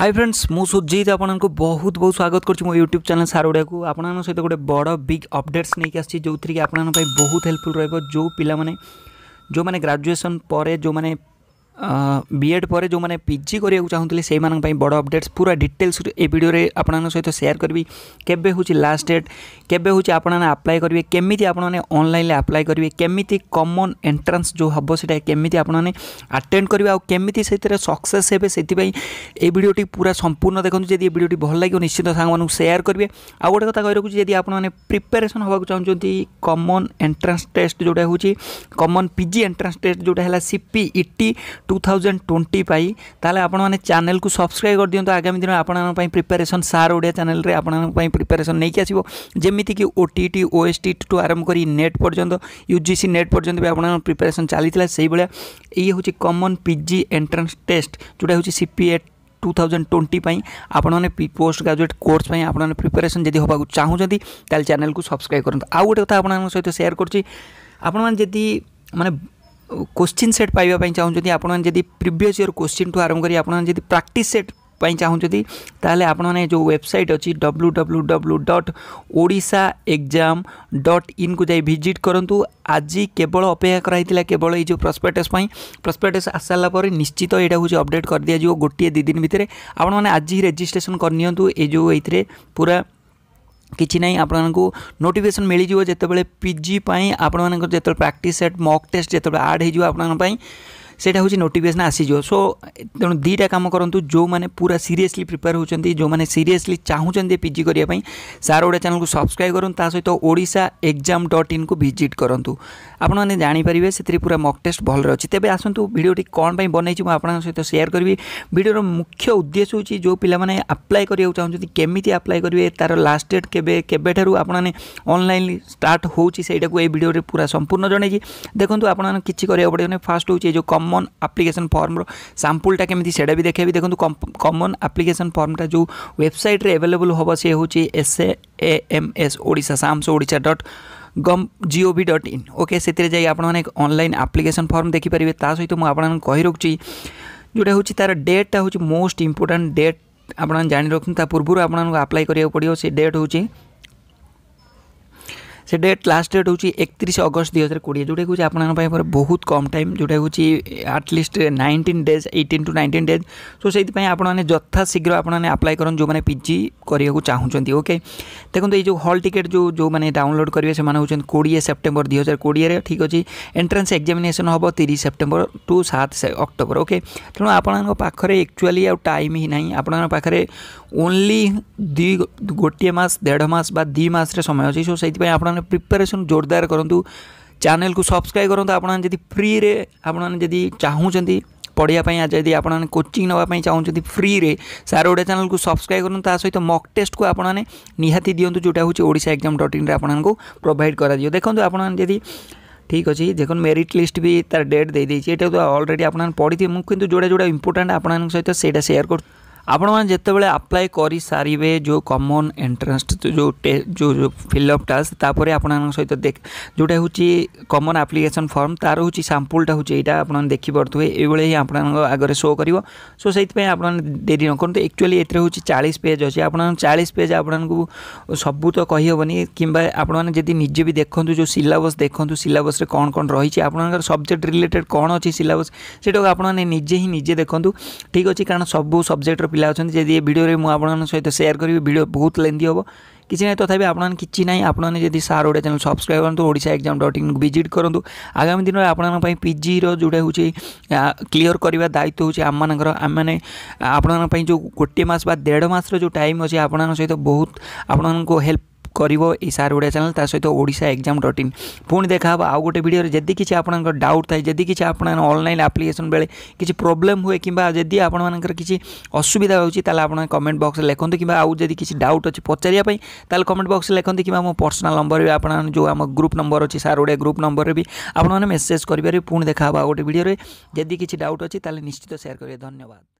high friends ମୁଁ ସୁଜିତ ଆପଣଙ୍କୁ ବହୁତ ବହୁତ ସ୍ୱାଗତ କରୁଛି ମୋ ୟୁଟ୍ୟୁବ୍ ଚ୍ୟାନେଲ୍ ସାରଗୁଡ଼ାକୁ ଆପଣଙ୍କ ସହିତ ଗୋଟେ ବଡ଼ ବିଗ୍ ଅପଡେଟ୍ସ ନେଇକି ଆସିଛି ଯେଉଁଥିରେକି ଆପଣଙ୍କ ପାଇଁ ବହୁତ ହେଲ୍ପଫୁଲ୍ ରହିବ ଯେଉଁ ପିଲାମାନେ ଯେଉଁମାନେ ଗ୍ରାଜୁଏସନ୍ ପରେ ଯେଉଁମାନେ ବିଏଡ଼୍ ପରେ ଯେଉଁମାନେ ପିଜି କରିବାକୁ ଚାହୁଁଥିଲେ ସେଇମାନଙ୍କ ପାଇଁ ବଡ଼ ଅପଡ଼େଟ୍ସ ପୁରା ଡିଟେଲ୍ସ ଏ ଭିଡ଼ିଓରେ ଆପଣମାନଙ୍କ ସହିତ ସେୟାର କରିବି କେବେ ହେଉଛି ଲାଷ୍ଟ ଡେଟ୍ କେବେ ହେଉଛି ଆପଣମାନେ ଆପ୍ଲାଏ କରିବେ କେମିତି ଆପଣମାନେ ଅନଲାଇନ୍ରେ ଆପ୍ଲାଏ କରିବେ କେମିତି କମନ୍ ଏଣ୍ଟ୍ରାନ୍ସ ଯେଉଁ ହେବ ସେଇଟା କେମିତି ଆପଣମାନେ ଆଟେଣ୍ଡ କରିବେ ଆଉ କେମିତି ସେଥିରେ ସକ୍ସେସ୍ ହେବେ ସେଥିପାଇଁ ଏ ଭିଡ଼ିଓଟି ପୁରା ସମ୍ପୂର୍ଣ୍ଣ ଦେଖନ୍ତୁ ଯଦି ଏ ଭିଡ଼ିଓଟି ଭଲ ଲାଗିବ ନିଶ୍ଚିତ ସାଙ୍ଗମାନଙ୍କୁ ସେୟାର କରିବେ ଆଉ ଗୋଟେ କଥା କହି ରଖୁଛି ଯଦି ଆପଣମାନେ ପ୍ରିପାରେସନ୍ ହେବାକୁ ଚାହୁଁଛନ୍ତି କମନ୍ ଏଣ୍ଟ୍ରାନ୍ସ ଟେଷ୍ଟ ଯେଉଁଟା ହେଉଛି କମନ୍ ପିଜି ଏଣ୍ଟ୍ରାନ୍ସ ଟେଷ୍ଟ ଯେଉଁଟା ହେଲା ସିପିଇଟି টু থাউজেন্ড ଟ୍ୱେଣ୍ଟି ପାଇଁ ତାହେଲେ ଆପଣମାନେ ଚ୍ୟାନେଲକୁ ସବସ୍କ୍ରାଇବ୍ କରିଦିଅନ୍ତୁ ଆଗାମୀ ଦିନ ଆପଣମାନଙ୍କ ପାଇଁ ପ୍ରିପାରେସନ୍ ସାର୍ ଓଡ଼ିଆ ଚ୍ୟାନେଲରେ ଆପଣମାନଙ୍କ ପାଇଁ ପ୍ରିପାରେସନ୍ ନେଇକି ଆସିବ ଯେମିତିକି ଓ ଟି ଟି ଓ ଏସ୍ ଟି ଟୁ ଆରମ୍ଭ କରି ନେଟ୍ ପର୍ଯ୍ୟନ୍ତ ୟୁ ଜି ସି ନେଟ୍ ପର୍ଯ୍ୟନ୍ତ ବି ଆପଣଙ୍କ ପ୍ରିପାରେସନ୍ ଚାଲିଥିଲା ସେଇଭଳିଆ ଇଏ ହେଉଛି common P G entrance test ଯେଉଁଟା ହେଉଛି C P ET two thousand twenty আপনার পোস্ট গ্রাজুয়েট কোর্স আপনার প্রিপারেসন যদি হওয়া চাহুমান তাহলে চ্যানেল সবসক্রাইব করতে আউ গোটে কথা আপনার সহ সেয়ার করছি আপনার যদি মানে କୋଶ୍ଚିନ୍ ସେଟ୍ ପାଇବା ପାଇଁ ଚାହୁଁଛନ୍ତି ଆପଣମାନେ ଯଦି ପ୍ରିଭିୟସ୍ ଇୟର୍ କୋଶ୍ଚିନ୍ଠୁ ଆରମ୍ଭ କରି ଆପଣମାନେ ଯଦି ପ୍ରାକ୍ଟିସ୍ ସେଟ୍ ପାଇଁ ଚାହୁଁଛନ୍ତି ତାହେଲେ ଆପଣମାନେ ଯେଉଁ ୱେବସାଇଟ୍ ଅଛି W W W dot Odisha exam dot ଇନ୍କୁ ଯାଇ ଭିଜିଟ୍ କରନ୍ତୁ ଆଜି କେବଳ ଅପେକ୍ଷା କରାହେଇଥିଲା କେବଳ ଏଇ ଯେଉଁ ପ୍ରସ୍ପେକ୍ଟସ୍ ପାଇଁ ପ୍ରସ୍ପେକ୍ଟସ୍ ଆସିସାରିଲା ପରେ ନିଶ୍ଚିତ ଏଇଟା ହେଉଛି ଅପଡ଼େଟ୍ କରିଦିଆଯିବ ଗୋଟିଏ ଦୁଇ ଦିନ ଭିତରେ ଆପଣମାନେ ଆଜି ରେଜିଷ୍ଟ୍ରେସନ୍ କରିନିଅନ୍ତୁ ଏଇ ଯେଉଁ ଏଇଥିରେ ପୁରା କିଛି ନାହିଁ ଆପଣମାନଙ୍କୁ ନୋଟିଫିକେସନ୍ ମିଳିଯିବ ଯେତେବେଳେ ପି ଜି ପାଇଁ ଆପଣମାନଙ୍କର ଯେତେବେଳେ ପ୍ରାକ୍ଟିସ୍ ସେଟ୍ ମକ୍ ଟେଷ୍ଟ ଯେତେବେଳେ ଆଡ଼୍ ହେଇଯିବ ଆପଣମାନଙ୍କ ପାଇଁ ସେଇଟା ହେଉଛି ନୋଟିଫିକେସନ୍ ଆସିଯିବ ସୋ ତେଣୁ ଦୁଇଟା କାମ କରନ୍ତୁ ଯେଉଁମାନେ ପୁରା ସିରିୟସଲି ପ୍ରିପେୟାର ହେଉଛନ୍ତି ଯେଉଁମାନେ ସିରିୟସଲି ଚାହୁଁଛନ୍ତି ପିଜି କରିବା ପାଇଁ ସାର ଓଡ଼ିଆ ଚ୍ୟାନେଲକୁ ସବସ୍କ୍ରାଇବ୍ କରନ୍ତୁ ତା ସହିତ ଓଡ଼ିଶା ଏକ୍ଜାମ୍ ଡଟ୍ ଇନ୍କୁ ଭିଜିଟ୍ କରନ୍ତୁ ଆପଣମାନେ ଜାଣିପାରିବେ ସେଥିରେ ପୁରା ମକ୍ ଟେଷ୍ଟ ଭଲରେ ଅଛି ତେବେ ଆସନ୍ତୁ ଭିଡ଼ିଓଟି କ'ଣ ପାଇଁ ବନେଇଛି ମୁଁ ଆପଣଙ୍କ ସହିତ ସେୟାର କରିବି ଭିଡ଼ିଓର ମୁଖ୍ୟ ଉଦ୍ଦେଶ୍ୟ ହେଉଛି ଯେଉଁ ପିଲାମାନେ ଆପ୍ଲାଏ କରିବାକୁ ଚାହୁଁଛନ୍ତି କେମିତି ଆପ୍ଲାଏ କରିବେ ତାର ଲାଷ୍ଟ ଡେଟ୍ କେବେ କେବେଠାରୁ ଆପଣମାନେ ଅନଲାଇନ୍ ଷ୍ଟାର୍ଟ ହେଉଛି ସେଇଟାକୁ ଏଇ ଭିଡ଼ିଓରେ ପୁରା ସମ୍ପୂର୍ଣ୍ଣ ଜଣେଇଛି ଦେଖନ୍ତୁ ଆପଣମାନେ କିଛି କରିବାକୁ ପଡ଼ିବନି ଫାର୍ଷ୍ଟ ହେଉଛି ଏ ଯେଉଁ କମନ୍ কমন আপ্লিকেসন ফর্মর সাম্পলটা কেমি সেটা বি দেখাবি দেখুন কমন আপ্লিকেসন ফর্মটা যে ওয়েবসাইট্রে এভেলেবল হব সে হচ্ছে S A M S Odisha SAMS Odisha dot ଗମ୍ gov dot in okay ସେଥିରେ ଯାଇ ଆପଣମାନେ ଅନଲାଇନ୍ ଆପ୍ଲିକେସନ୍ ଫର୍ମ ଦେଖିପାରିବେ ତା ସହିତ ମୁଁ ଆପଣମାନଙ୍କୁ କହି ରଖୁଛି ଯେଉଁଟା ହେଉଛି ତା'ର ଡେଟ୍ଟା ହେଉଛି ମୋଷ୍ଟ ଇମ୍ପୋର୍ଟାଣ୍ଟ ଡେଟ୍ ଆପଣମାନେ ଜାଣି ରଖନ୍ତୁ ତା ପୂର୍ବରୁ ଆପଣମାନଙ୍କୁ ଆପ୍ଲାଏ କରିବାକୁ ପଡ଼ିବ ସେ ଡେଟ୍ ହେଉଛି से डेट लास्ट डेट हूँ एक तीस अगस्त दुई हजार कोड़े जोटा कि आप बहुत कम टाइम जोटा कि at least nineteen days eighteen to nineteen days so से आपथाशीघ्र आप्लाय कर जो मैंने पिजी करने को चाहूँगी ओके देखो ये जो हल टिकेट जो जो मैंने डाउनलोड करेंगे से मैंने कोड़े सेप्टेम्बर दुई हजार कोड़े ठीक अच्छे एंट्रान्स एक्जामेसन हम तीस सेप्टेम्बर टू सात अक्टोबर ओके तेनालीराम पाखे एक्चुअली आउ टाइम ही ना आपखे ओनली दी गोटे मस देस दिमास समय अच्छे सो से आप আপনার ପ୍ରିପାରେସନ୍ ଜୋରଦାର କରନ୍ତୁ ଚ୍ୟାନେଲ୍କୁ ସବସ୍କ୍ରାଇବ୍ କରନ୍ତୁ ଆପଣମାନେ ଯଦି ଫ୍ରିରେ ଆପଣମାନେ ଯଦି ଚାହୁଁଛନ୍ତି ପଢ଼ିବା ପାଇଁ ଯଦି ଆପଣମାନେ କୋଚିଂ ନେବା ପାଇଁ ଚାହୁଁଛନ୍ତି ଫ୍ରିରେ ସାର ଓଡ଼ିଆ ଚ୍ୟାନେଲ୍କୁ ସବସ୍କ୍ରାଇବ୍ କରନ୍ତୁ ତା ସହିତ ମକ୍ ଟେଷ୍ଟକୁ ଆପଣମାନେ ନିହାତି ଦିଅନ୍ତୁ ଯେଉଁଟା ହେଉଛି ଓଡ଼ିଶା ଏକ୍ଜାମ୍ ଡଟ୍ ଇନ୍ରେ ଆପଣମାନଙ୍କୁ ପ୍ରୋଭାଇଡ଼ କରାଯିବ ଦେଖନ୍ତୁ ଆପଣମାନେ ଯଦି ঠিক আছে দেখুন মেরিট লিস্ট বি তার ডেট দিয়ে দিয়েছি এটা তো অলরেডি আপনার পড়ি মু কিন্তু যোটা যোটা ইম্পর্টাট আপনার সহ সেটা সেয়ার করছি ଆପଣମାନେ ଯେତେବେଳେ ଆପ୍ଲାଏ କରିସାରିବେ ଯେଉଁ କମନ୍ ଏଣ୍ଟ୍ରାନ୍ସ ଯେଉଁ ଯେଉଁ ଯେଉଁ ଫିଲ୍ଅପ୍ଟା ତାପରେ ଆପଣମାନଙ୍କ ସହିତ ଯେଉଁଟା ହେଉଛି କମନ୍ ଆପ୍ଲିକେସନ୍ ଫର୍ମ ତା'ର ହେଉଛି ସାମ୍ପୁଲ୍ଟା ହେଉଛି ଏଇଟା ଆପଣମାନେ ଦେଖିପାରୁଥିବେ ଏଇଭଳି ହିଁ ଆପଣଙ୍କ ଆଗରେ ଶୋ କରିବ ସୋ ସେଇଥିପାଇଁ ଆପଣମାନେ ଡେରି ନ କରନ୍ତୁ ଆକ୍ଚୁଆଲି ଏଥିରେ ହେଉଛି ଚାଳିଶ ପେଜ୍ ଅଛି ଆପଣଙ୍କ ଚାଳିଶ ପେଜ୍ ଆପଣଙ୍କୁ ସବୁ ତ କହିହେବନି କିମ୍ବା ଆପଣମାନେ ଯଦି ନିଜେ ବି ଦେଖନ୍ତୁ ଯେଉଁ ସିଲାବସ୍ ଦେଖନ୍ତୁ ସିଲାବସ୍ରେ କ'ଣ କ'ଣ ରହିଛି ଆପଣଙ୍କର ସବଜେକ୍ଟ ରିଲେଟେଡ଼୍ କ'ଣ ଅଛି ସିଲାବସ୍ ସେଟାକୁ ଆପଣମାନେ ନିଜେ ହିଁ ନିଜେ ଦେଖନ୍ତୁ ଠିକ୍ ଅଛି କାରଣ ସବୁ ସବଜେକ୍ଟର ପିଲା ଅଛନ୍ତି ଯଦି ଏ ଭିଡ଼ିଓରେ ମୁଁ ଆପଣମାନଙ୍କ ସହିତ ସେୟାର କରିବି ଭିଡ଼ିଓ ବହୁତ ଲେନ୍ଦି ହେବ କିଛି ନାହିଁ ତଥାପି ଆପଣମାନେ କିଛି ନାହିଁ ଆପଣମାନେ ଯଦି ସାର୍ ଓଡ଼ିଆ ଚ୍ୟାନେଲ୍ ସବସ୍କ୍ରାଇବ୍ କରନ୍ତୁ Odisha exam dot in visit କରନ୍ତୁ ଆଗାମୀ ଦିନରେ ଆପଣମାନଙ୍କ ପାଇଁ ପିଜିର ଯେଉଁଟା ହେଉଛି କ୍ଲିଅର କରିବା ଦାୟିତ୍ୱ ହେଉଛି ଆମମାନଙ୍କର ଆମମାନେ ଆପଣମାନଙ୍କ ପାଇଁ ଯେଉଁ ଗୋଟିଏ ମାସ ବା ଦେଢ଼ ମାସର ଯେଉଁ ଟାଇମ୍ ଅଛି ଆପଣମାନଙ୍କ ସହିତ ବହୁତ ଆପଣମାନଙ୍କୁ ହେଲ୍ପ କରିବ ଏଇ ସାର୍ ଓଡ଼ିଆ ଚ୍ୟାନେଲ୍ ତା ସହିତ ଓଡ଼ିଶା ଏକ୍ଜାମ୍ ଡଟ୍ ଇନ୍ ପୁଣି ଦେଖାହେବ ଆଉ ଗୋଟେ ଭିଡ଼ିଓରେ ଯଦି କିଛି ଆପଣଙ୍କର ଡାଉଟ୍ ଥାଏ ଯଦି କିଛି ଆପଣମାନେ ଅନଲାଇନ୍ ଆପ୍ଲିକେସନ୍ ବେଳେ କିଛି ପ୍ରୋବ୍ଲେମ୍ ହୁଏ କିମ୍ବା ଯଦି ଆପଣମାନଙ୍କର କିଛି ଅସୁବିଧା ହେଉଛି ତାହେଲେ ଆପଣ କମେଣ୍ଟ ବକ୍ସରେ ଲେଖନ୍ତୁ କିମ୍ବା ଆଉ ଯଦି କିଛି ଡାଉଟ୍ ଅଛି ପଚାରିବା ପାଇଁ ତାହେଲେ କମେଣ୍ଟ ବକ୍ସରେ ଲେଖନ୍ତୁ କିମ୍ବା ମୋ ପର୍ସନାଲ୍ ନମ୍ବର ବି ଆପଣମାନେ ଯେଉଁ ଆମ ଗ୍ରୁପ୍ ନମ୍ବର ଅଛି ସାର୍ ଓଡ଼ିଆ ଗ୍ରୁପ୍ ନମ୍ବରରେ ବି ଆପଣମାନେ ମେସେଜ୍ କରିପାରିବେ ପୁଣି ଦେଖାହେବ ଆଉ ଗୋଟେ ଭିଡ଼ିଓରେ ଯଦି କିଛି ଡାଉଟ୍ ଅଛି ତାହେଲେ ନିଶ୍ଚିତ ସେୟାର କରିବେ ଧନ୍ୟବାଦ